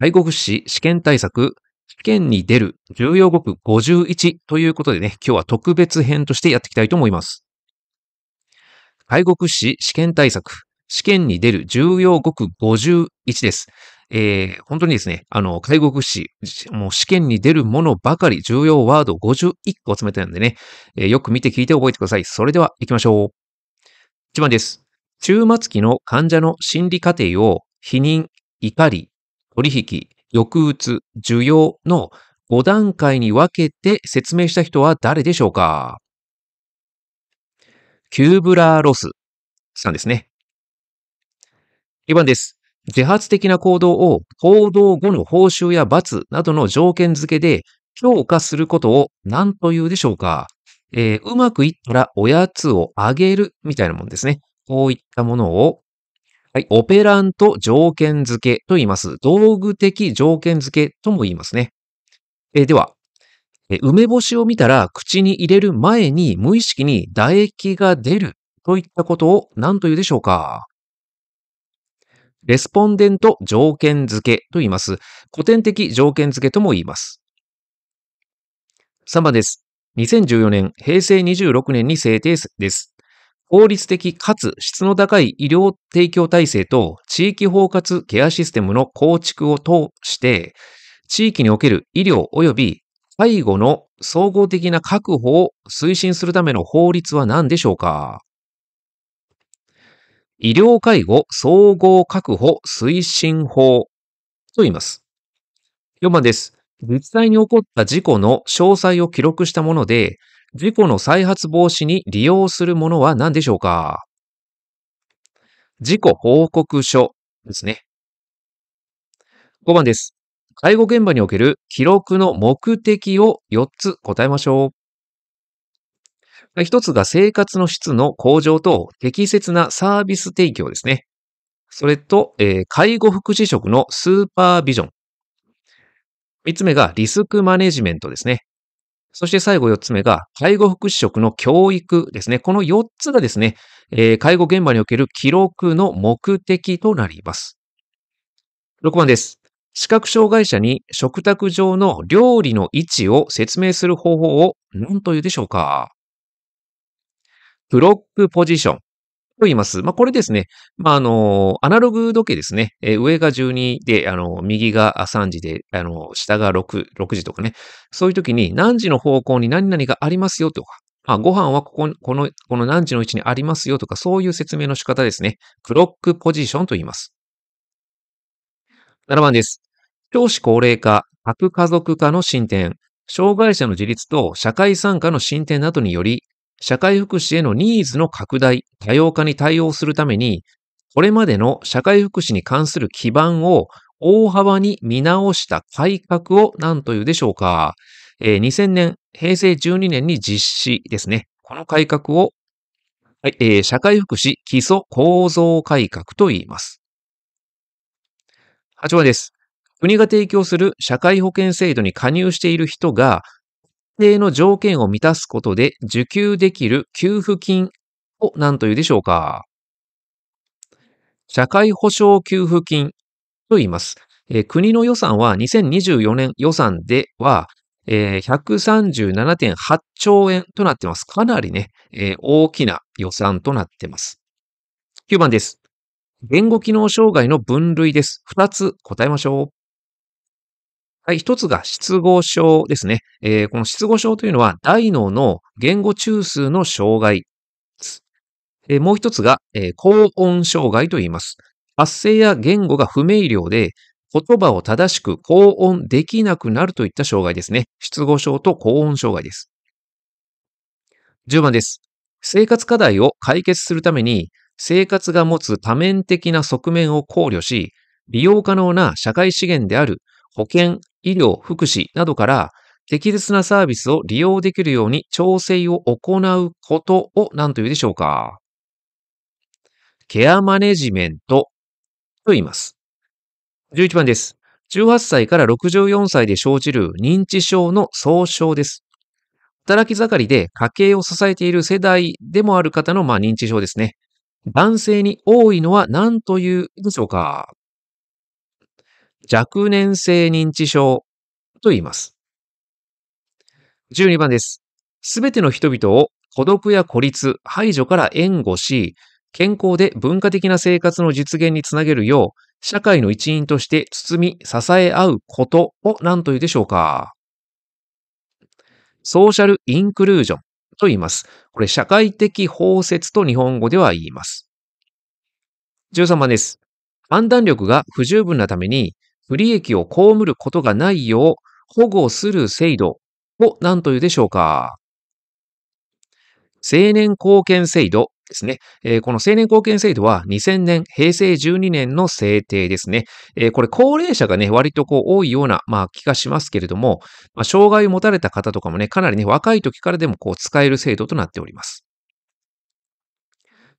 外国史試験対策、試験に出る重要語句51ということでね、今日は特別編としてやっていきたいと思います。外国史試験対策、試験に出る重要語句51です。えー、本当にですね、あの、外国史、もう試験に出るものばかり重要ワード51個集めてるんでね、えー、よく見て聞いて覚えてください。それでは行きましょう。1番です。中末期の患者の心理過程を否認、怒り、取引、抑うつ、需要の5段階に分けて説明した人は誰でしょうかキューブラーロスさんですね。2番です。自発的な行動を行動後の報酬や罰などの条件付けで評価することを何と言うでしょうか、えー、うまくいったらおやつをあげるみたいなもんですね。こういったものをはい、オペラント条件付けと言います。道具的条件付けとも言いますね。えー、では、えー、梅干しを見たら口に入れる前に無意識に唾液が出るといったことを何と言うでしょうかレスポンデント条件付けと言います。古典的条件付けとも言います。3番です。2014年、平成26年に制定です。効率的かつ質の高い医療提供体制と地域包括ケアシステムの構築を通して、地域における医療及び介護の総合的な確保を推進するための法律は何でしょうか医療介護総合確保推進法と言います。4番です。実際に起こった事故の詳細を記録したもので、事故の再発防止に利用するものは何でしょうか事故報告書ですね。5番です。介護現場における記録の目的を4つ答えましょう。1つが生活の質の向上と適切なサービス提供ですね。それと、えー、介護福祉職のスーパービジョン。3つ目がリスクマネジメントですね。そして最後4つ目が、介護福祉職の教育ですね。この4つがですね、えー、介護現場における記録の目的となります。6番です。視覚障害者に食卓上の料理の位置を説明する方法を何というでしょうかブロックポジション。と言います。まあ、これですね。まあ、あの、アナログ時計ですね。えー、上が12で、あの、右が3時で、あの、下が6、6時とかね。そういう時に何時の方向に何々がありますよとか、まあ、ご飯はここ、この、この何時の位置にありますよとか、そういう説明の仕方ですね。クロックポジションと言います。7番です。少子高齢化、核家族化の進展、障害者の自立と社会参加の進展などにより、社会福祉へのニーズの拡大、多様化に対応するために、これまでの社会福祉に関する基盤を大幅に見直した改革を何というでしょうか。えー、2000年、平成12年に実施ですね。この改革を、はいえー、社会福祉基礎構造改革と言います。8番です。国が提供する社会保険制度に加入している人が定の条件を満たすことで受給できる給付金を何というでしょうか社会保障給付金と言います。え国の予算は2024年予算では、え137.8兆円となってます。かなりね、え大きな予算となってます。9番です。言語機能障害の分類です。2つ答えましょう。はい、一つが失語症ですね。えー、この失語症というのは大脳の言語中枢の障害です。えー、もう一つが、えー、高音障害と言います。発声や言語が不明瞭で、言葉を正しく高音できなくなるといった障害ですね。失語症と高音障害です。10番です。生活課題を解決するために、生活が持つ多面的な側面を考慮し、利用可能な社会資源である保険、医療、福祉などから適切なサービスを利用できるように調整を行うことを何と言うでしょうかケアマネジメントと言います。11番です。18歳から64歳で生じる認知症の総称です。働き盛りで家計を支えている世代でもある方のまあ認知症ですね。男性に多いのは何というでしょうか若年性認知症と言います。12番です。すべての人々を孤独や孤立、排除から援護し、健康で文化的な生活の実現につなげるよう、社会の一員として包み、支え合うことを何と言うでしょうかソーシャルインクルージョンと言います。これ、社会的包摂と日本語では言います。13番です。判断力が不十分なために、不利益を被ることがないよう保護する制度を何というでしょうか青年貢献制度ですね。えー、この青年貢献制度は2000年、平成12年の制定ですね。えー、これ高齢者がね、割とこう多いような、まあ、気がしますけれども、まあ、障害を持たれた方とかもね、かなりね、若い時からでもこう使える制度となっております。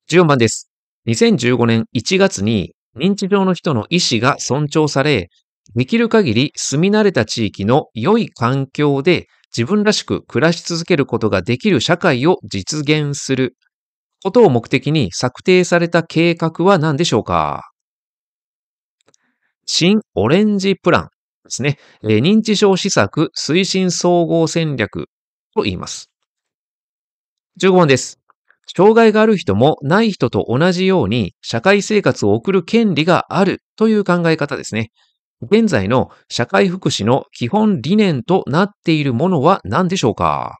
14番です。2015年1月に認知症の人の意思が尊重され、できる限り住み慣れた地域の良い環境で自分らしく暮らし続けることができる社会を実現することを目的に策定された計画は何でしょうか新オレンジプランですね。え認知症施策推進総合戦略と言います。15番です。障害がある人もない人と同じように社会生活を送る権利があるという考え方ですね。現在の社会福祉の基本理念となっているものは何でしょうか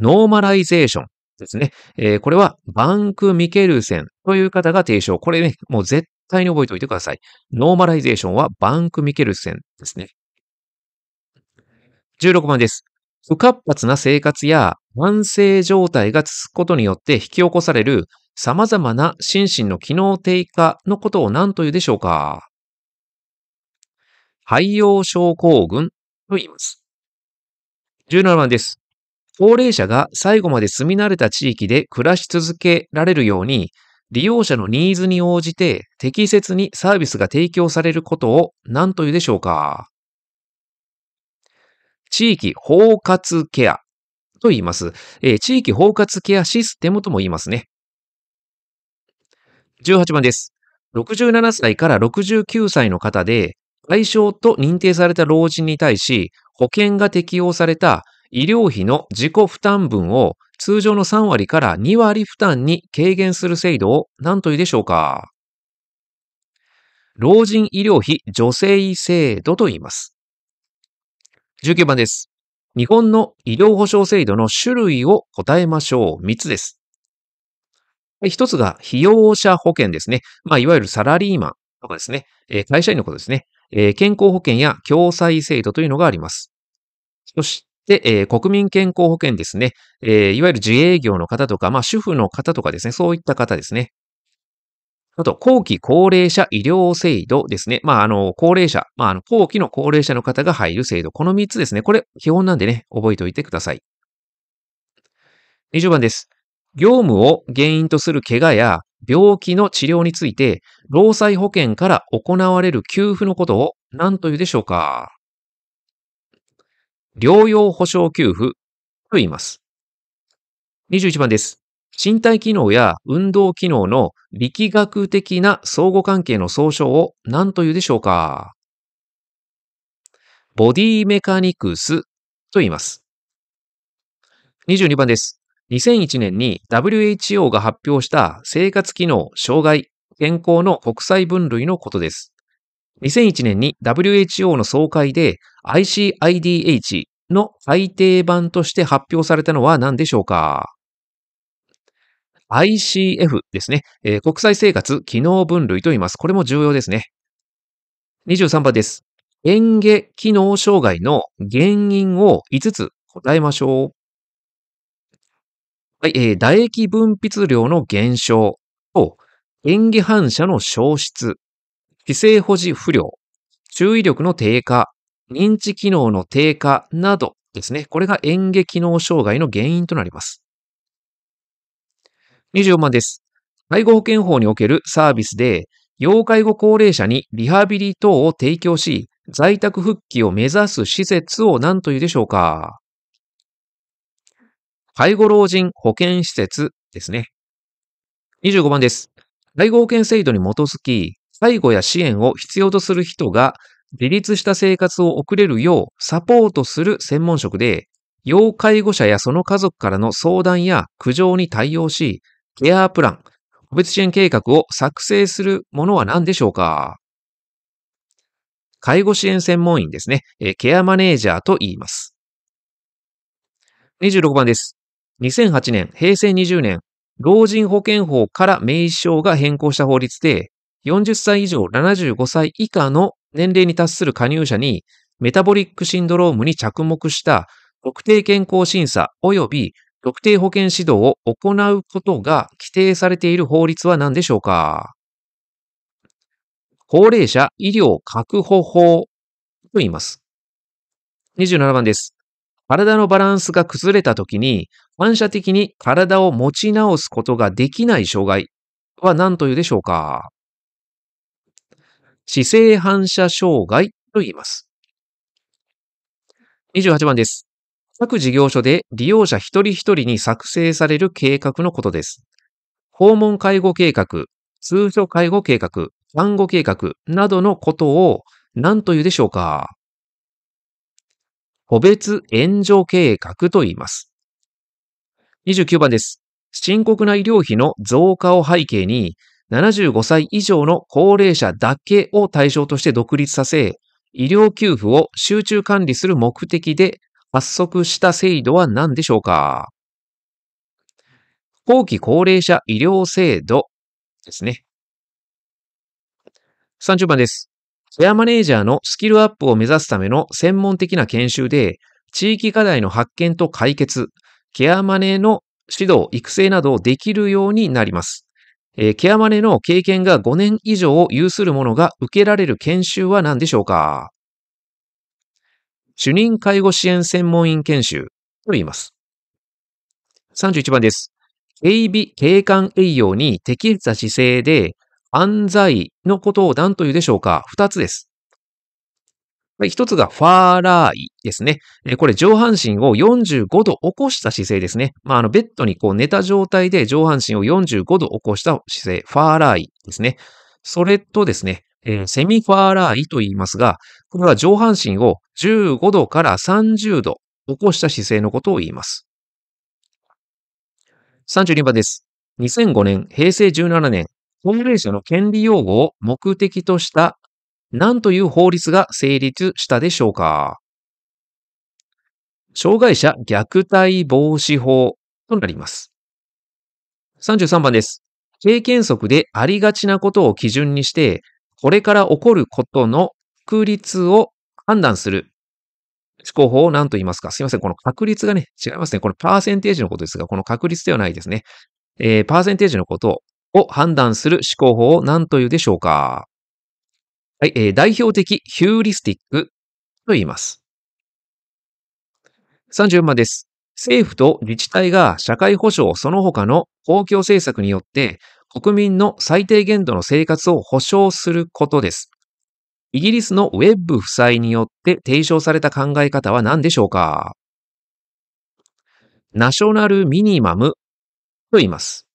ノーマライゼーションですね。えー、これはバンク・ミケルセンという方が提唱。これね、もう絶対に覚えておいてください。ノーマライゼーションはバンク・ミケルセンですね。16番です。不活発な生活や慢性状態が続くことによって引き起こされる様々な心身の機能低下のことを何というでしょうか肺用症候群と言います。17番です。高齢者が最後まで住み慣れた地域で暮らし続けられるように、利用者のニーズに応じて適切にサービスが提供されることを何というでしょうか地域包括ケアと言います。えー、地域包括ケアシステムとも言いますね。18番です。67歳から69歳の方で、対象と認定された老人に対し、保険が適用された医療費の自己負担分を通常の3割から2割負担に軽減する制度を何というでしょうか老人医療費助成制度と言います。19番です。日本の医療保障制度の種類を答えましょう。3つです。1つが、費用者保険ですね。まあ、いわゆるサラリーマンとかですね。えー、会社員のことですね。えー、健康保険や共済制度というのがあります。そして、えー、国民健康保険ですね。えいわゆる自営業の方とか、まあ、主婦の方とかですね。そういった方ですね。あと、後期高齢者医療制度ですね。まあ、あの、高齢者、まあ、あの、後期の高齢者の方が入る制度。この3つですね。これ、基本なんでね、覚えておいてください。20番です。業務を原因とする怪我や病気の治療について、労災保険から行われる給付のことを何というでしょうか療養保障給付と言います。21番です。身体機能や運動機能の力学的な相互関係の総称を何というでしょうかボディメカニクスと言います。22番です。2001年に WHO が発表した生活機能、障害、健康の国際分類のことです。2001年に WHO の総会で ICIDH の改定版として発表されたのは何でしょうか ICF ですね、えー、国際生活機能分類と言います。これも重要ですね。23番です。嚥下機能障害の原因を5つ答えましょう。はい、えー、唾液分泌量の減少と、嚥下反射の消失、姿勢保持不良、注意力の低下、認知機能の低下などですね。これが嚥下機能障害の原因となります。24番です。介護保険法におけるサービスで、要介護高齢者にリハビリ等を提供し、在宅復帰を目指す施設を何というでしょうか介護老人保健施設ですね。25番です。介護保険制度に基づき、介護や支援を必要とする人が自立した生活を送れるようサポートする専門職で、要介護者やその家族からの相談や苦情に対応し、ケアプラン、個別支援計画を作成するものは何でしょうか介護支援専門員ですね。ケアマネージャーと言います。26番です。2008年、平成20年、老人保険法から名称が変更した法律で、40歳以上75歳以下の年齢に達する加入者に、メタボリックシンドロームに着目した特定健康審査及び特定保険指導を行うことが規定されている法律は何でしょうか高齢者医療確保法と言います。27番です。体のバランスが崩れた時に反射的に体を持ち直すことができない障害は何というでしょうか姿勢反射障害と言います。28番です。各事業所で利用者一人一人に作成される計画のことです。訪問介護計画、通所介護計画、看護計画などのことを何というでしょうか個別援助計画と言います。29番です。深刻な医療費の増加を背景に、75歳以上の高齢者だけを対象として独立させ、医療給付を集中管理する目的で発足した制度は何でしょうか後期高齢者医療制度ですね。30番です。ケアマネージャーのスキルアップを目指すための専門的な研修で、地域課題の発見と解決、ケアマネーの指導、育成などをできるようになります。えー、ケアマネの経験が5年以上を有する者が受けられる研修は何でしょうか主任介護支援専門員研修と言います。31番です。警備、警官栄養に適した姿勢で、安在のことを何というでしょうか二つです。一つがファーラーイですね。これ上半身を45度起こした姿勢ですね。まあ、あのベッドにこう寝た状態で上半身を45度起こした姿勢、ファーラーイですね。それとですね、えー、セミファーラーイと言いますが、これは上半身を15度から30度起こした姿勢のことを言います。32番です。2005年、平成17年、高齢者の権利擁護を目的とした何という法律が成立したでしょうか障害者虐待防止法となります。33番です。経験則でありがちなことを基準にして、これから起こることの確率を判断する思考法を何と言いますかすいません。この確率がね、違いますね。これパーセンテージのことですが、この確率ではないですね。えー、パーセンテージのことを判断する思考法を何と言うでしょうかはい、えー、代表的ヒューリスティックと言います。34番です。政府と自治体が社会保障その他の公共政策によって国民の最低限度の生活を保障することです。イギリスのウェッブ夫妻によって提唱された考え方は何でしょうかナショナルミニマムと言います。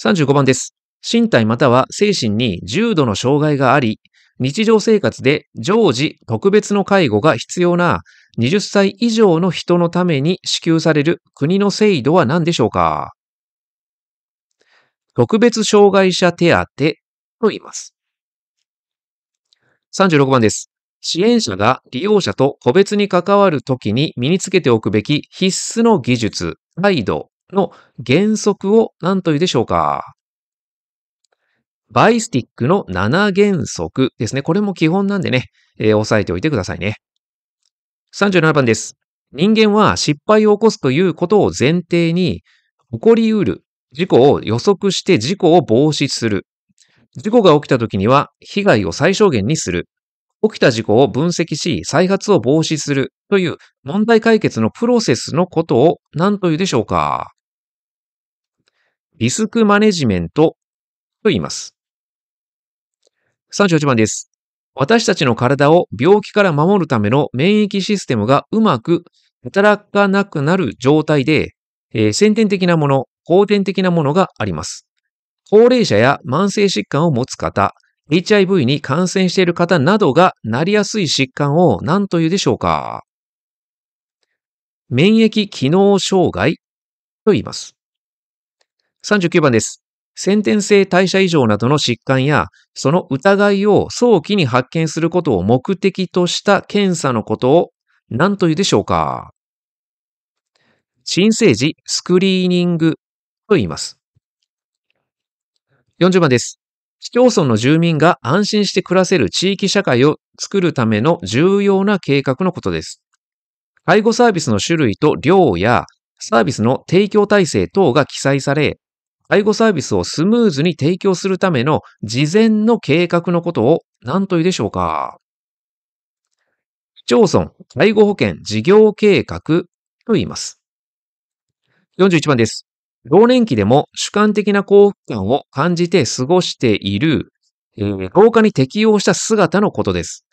35番です。身体または精神に重度の障害があり、日常生活で常時特別の介護が必要な20歳以上の人のために支給される国の制度は何でしょうか特別障害者手当と言います。36番です。支援者が利用者と個別に関わるときに身につけておくべき必須の技術、態度の原則を何と言うでしょうかバイスティックの7原則ですね。これも基本なんでね、えー、押さえておいてくださいね。37番です。人間は失敗を起こすということを前提に、起こりうる事故を予測して事故を防止する。事故が起きた時には被害を最小限にする。起きた事故を分析し、再発を防止するという問題解決のプロセスのことを何というでしょうかリスクマネジメントと言います。38番です。私たちの体を病気から守るための免疫システムがうまく働かなくなる状態で、えー、先天的なもの、後天的なものがあります。高齢者や慢性疾患を持つ方、HIV に感染している方などがなりやすい疾患を何というでしょうか免疫機能障害と言います。39番です。先天性代謝異常などの疾患や、その疑いを早期に発見することを目的とした検査のことを何というでしょうか新生児スクリーニングと言います。40番です。市町村の住民が安心して暮らせる地域社会を作るための重要な計画のことです。介護サービスの種類と量やサービスの提供体制等が記載され、介護サービスをスムーズに提供するための事前の計画のことを何と言うでしょうか市町村介護保険事業計画と言います。41番です。老年期でも主観的な幸福感を感じて過ごしている、えー、老化に適応した姿のことです。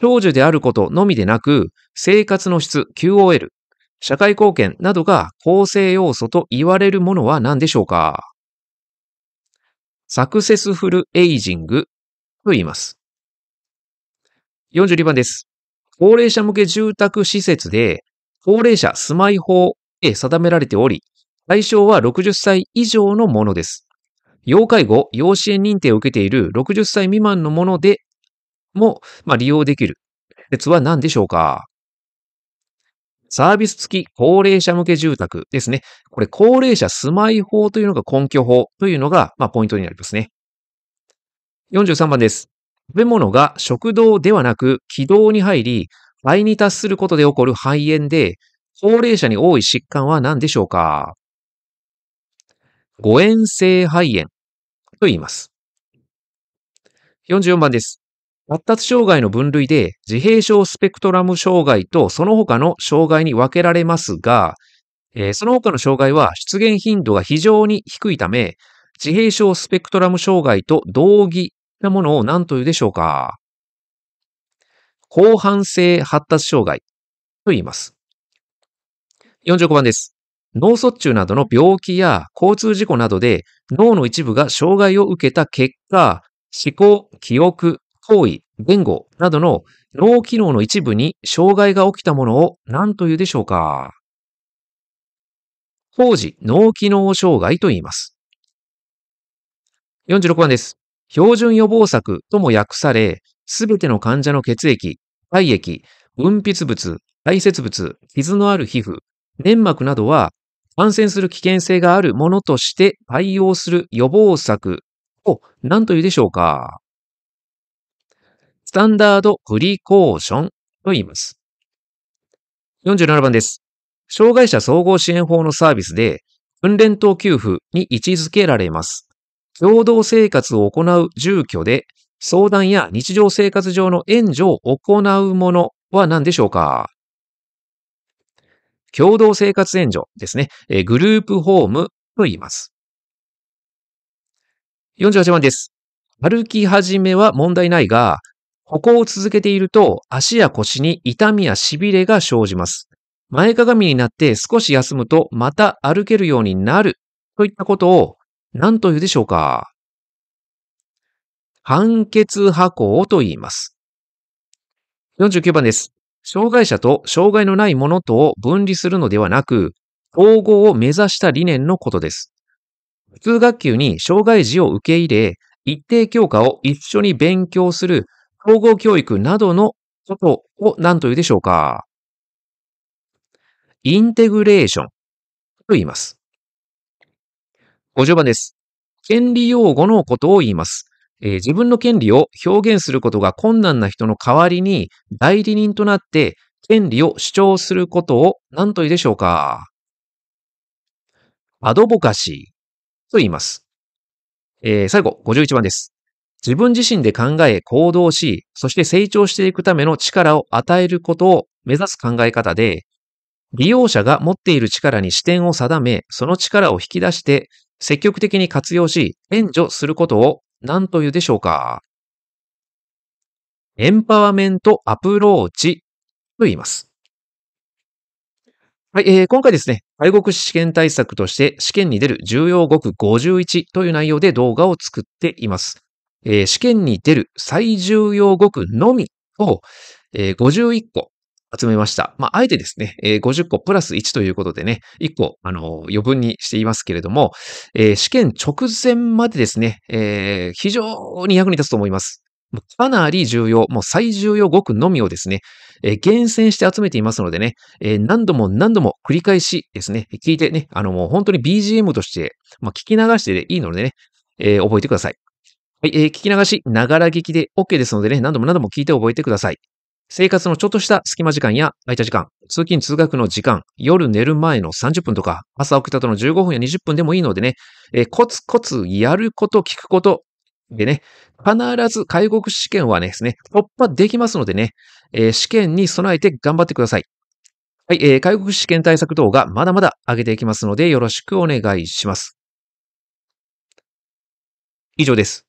長寿であることのみでなく、生活の質、QOL、社会貢献などが構成要素と言われるものは何でしょうかサクセスフルエイジングと言います。42番です。高齢者向け住宅施設で、高齢者住まい法へ定められており、対象は60歳以上のものです。要介護、要支援認定を受けている60歳未満のものでも、まあ、利用できる別は何でしょうかサービス付き高齢者向け住宅ですね。これ、高齢者住まい法というのが根拠法というのが、まあ、ポイントになりますね。43番です。食べ物が食道ではなく気道に入り、肺に達することで起こる肺炎で、高齢者に多い疾患は何でしょうか誤嚥性肺炎と言います。44番です。発達障害の分類で自閉症スペクトラム障害とその他の障害に分けられますが、えー、その他の障害は出現頻度が非常に低いため、自閉症スペクトラム障害と同義なものを何というでしょうか広範性発達障害と言います。45番です。脳卒中などの病気や交通事故などで脳の一部が障害を受けた結果、思考、記憶、行為、言語などの脳機能の一部に障害が起きたものを何というでしょうか当事脳機能障害と言います。46番です。標準予防策とも訳され、すべての患者の血液、体液、分泌物、排泄物、傷のある皮膚、粘膜などは感染する危険性があるものとして対応する予防策を何というでしょうかスタンダードプリコーションと言います。47番です。障害者総合支援法のサービスで、訓練等給付に位置づけられます。共同生活を行う住居で、相談や日常生活上の援助を行うものは何でしょうか共同生活援助ですね、えグループホームと言います。48番です。歩き始めは問題ないが、歩行を続けていると足や腰に痛みや痺れが生じます。前かがみになって少し休むとまた歩けるようになるといったことを何と言うでしょうか判決破行と言います。49番です。障害者と障害のないものとを分離するのではなく、統合を目指した理念のことです。普通学級に障害児を受け入れ、一定教科を一緒に勉強する統合教育などのことを何と言うでしょうかインテグレーションと言います。50番です。権利用語のことを言います。えー、自分の権利を表現することが困難な人の代わりに代理人となって権利を主張することを何と言うでしょうかアドボカシーと言います。えー、最後、51番です。自分自身で考え、行動し、そして成長していくための力を与えることを目指す考え方で、利用者が持っている力に視点を定め、その力を引き出して、積極的に活用し、援助することを何というでしょうかエンパワーメントアプローチと言います。はい、えー、今回ですね、外国試験対策として試験に出る重要語句51という内容で動画を作っています。えー、試験に出る最重要語句のみを、えー、51個集めました。まあ、あえてですね、えー、50個プラス1ということでね、1個、あの余分にしていますけれども、えー、試験直前までですね、えー、非常に役に立つと思います。かなり重要、もう最重要語句のみをですね、えー、厳選して集めていますのでね、えー、何度も何度も繰り返しですね、聞いてね、あのもう本当に BGM として、まあ、聞き流してでいいのでね、えー、覚えてください。はい、えー、聞き流し、ながら聞きで OK ですのでね、何度も何度も聞いて覚えてください。生活のちょっとした隙間時間や空いた時間、通勤通学の時間、夜寝る前の30分とか、朝起きたとの15分や20分でもいいのでね、えー、コツコツやること、聞くこと、でね、必ず介護試験はね、ですね、突破できますのでね、えー、試験に備えて頑張ってください。はい、えー、介護試験対策動画、まだまだ上げていきますので、よろしくお願いします。以上です。